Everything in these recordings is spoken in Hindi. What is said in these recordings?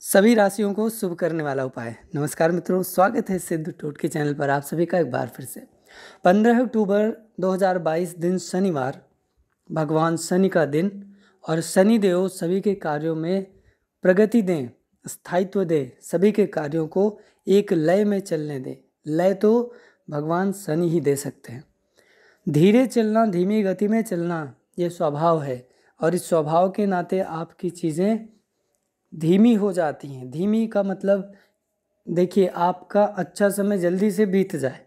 सभी राशियों को शुभ करने वाला उपाय नमस्कार मित्रों स्वागत है सिद्ध टोट के चैनल पर आप सभी का एक बार फिर से 15 अक्टूबर 2022 दिन शनिवार भगवान शनि का दिन और शनि देव सभी के कार्यों में प्रगति दें स्थायित्व दें सभी के कार्यों को एक लय में चलने दें लय तो भगवान शनि ही दे सकते हैं धीरे चलना धीमी गति में चलना ये स्वभाव है और इस स्वभाव के नाते आपकी चीज़ें धीमी हो जाती हैं धीमी का मतलब देखिए आपका अच्छा समय जल्दी से बीत जाए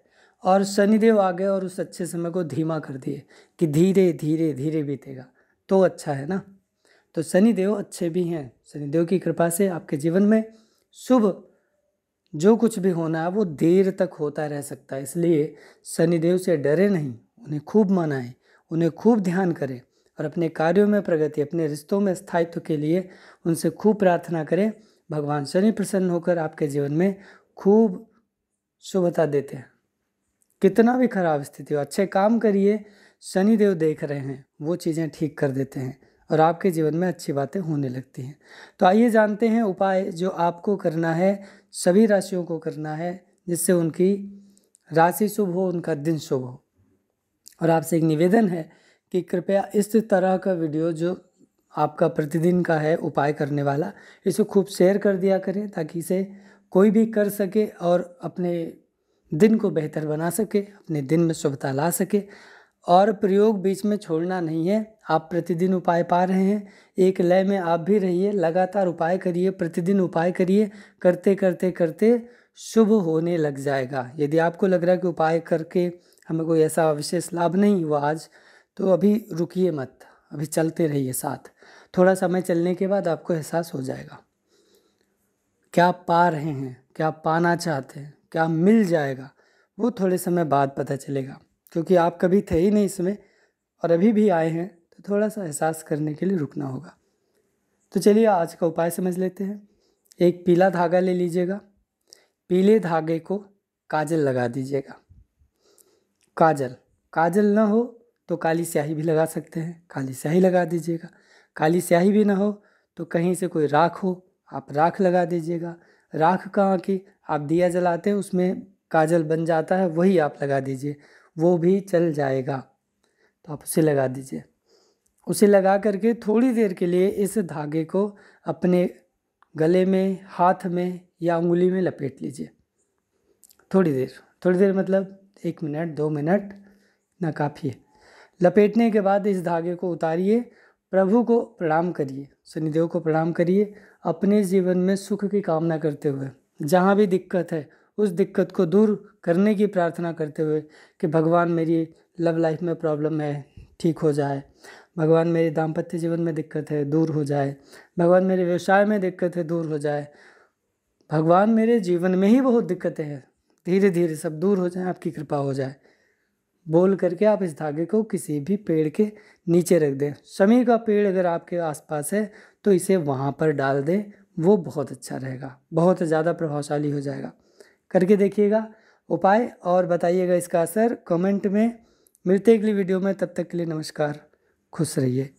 और शनिदेव आ गए और उस अच्छे समय को धीमा कर दिए कि धीरे धीरे धीरे बीतेगा तो अच्छा है ना तो शनिदेव अच्छे भी हैं शनिदेव की कृपा से आपके जीवन में शुभ जो कुछ भी होना है वो देर तक होता रह सकता है इसलिए शनिदेव से डरे नहीं उन्हें खूब मनाएं उन्हें खूब ध्यान करें और अपने कार्यों में प्रगति अपने रिश्तों में स्थायित्व के लिए उनसे खूब प्रार्थना करें भगवान शनि प्रसन्न होकर आपके जीवन में खूब शुभता देते हैं कितना भी खराब स्थिति हो अच्छे काम करिए शनि देव देख रहे हैं वो चीज़ें ठीक कर देते हैं और आपके जीवन में अच्छी बातें होने लगती हैं तो आइए जानते हैं उपाय जो आपको करना है सभी राशियों को करना है जिससे उनकी राशि शुभ हो उनका दिन शुभ हो और आपसे एक निवेदन है कि कृपया इस तरह का वीडियो जो आपका प्रतिदिन का है उपाय करने वाला इसे खूब शेयर कर दिया करें ताकि इसे कोई भी कर सके और अपने दिन को बेहतर बना सके अपने दिन में शुभता ला सके और प्रयोग बीच में छोड़ना नहीं है आप प्रतिदिन उपाय पा रहे हैं एक लय में आप भी रहिए लगातार उपाय करिए प्रतिदिन उपाय करिए करते करते करते शुभ होने लग जाएगा यदि आपको लग रहा है कि उपाय करके हमें कोई ऐसा विशेष लाभ नहीं हुआ आज तो अभी रुकिए मत अभी चलते रहिए साथ थोड़ा समय चलने के बाद आपको एहसास हो जाएगा क्या पा रहे हैं क्या पाना चाहते हैं क्या मिल जाएगा वो थोड़े समय बाद पता चलेगा क्योंकि आप कभी थे ही नहीं इसमें और अभी भी आए हैं तो थोड़ा सा एहसास करने के लिए रुकना होगा तो चलिए आज का उपाय समझ लेते हैं एक पीला धागा ले लीजिएगा पीले धागे को काजल लगा दीजिएगा काजल काजल ना हो तो काली स्याही भी लगा सकते हैं काली स्याही लगा दीजिएगा काली स्याही भी ना हो तो कहीं से कोई राख हो आप राख लगा दीजिएगा राख कहाँ की आप दिया जलाते हैं उसमें काजल बन जाता है वही आप लगा दीजिए वो भी चल जाएगा तो आप उसे लगा दीजिए उसे लगा करके थोड़ी देर के लिए इस धागे को अपने गले में हाथ में या उंगली में लपेट लीजिए थोड़ी देर थोड़ी देर मतलब एक मिनट दो मिनट ना काफ़ी है लपेटने के बाद इस धागे को उतारिए प्रभु को प्रणाम करिए शनिदेव को प्रणाम करिए अपने जीवन में सुख की कामना करते हुए जहाँ भी दिक्कत है उस दिक्कत को दूर करने की प्रार्थना करते हुए कि भगवान मेरी लव लाइफ में प्रॉब्लम है ठीक हो जाए भगवान मेरे दाम्पत्य जीवन में दिक्कत है दूर हो जाए भगवान मेरे व्यवसाय में दिक्कत है दूर हो जाए भगवान मेरे जीवन में ही बहुत दिक्कतें हैं धीरे धीरे सब दूर हो जाए आपकी कृपा हो जाए बोल करके आप इस धागे को किसी भी पेड़ के नीचे रख दें शमी का पेड़ अगर आपके आसपास है तो इसे वहाँ पर डाल दें वो बहुत अच्छा रहेगा बहुत ज़्यादा प्रभावशाली हो जाएगा करके देखिएगा उपाय और बताइएगा इसका असर कमेंट में मिलते अगली वीडियो में तब तक के लिए नमस्कार खुश रहिए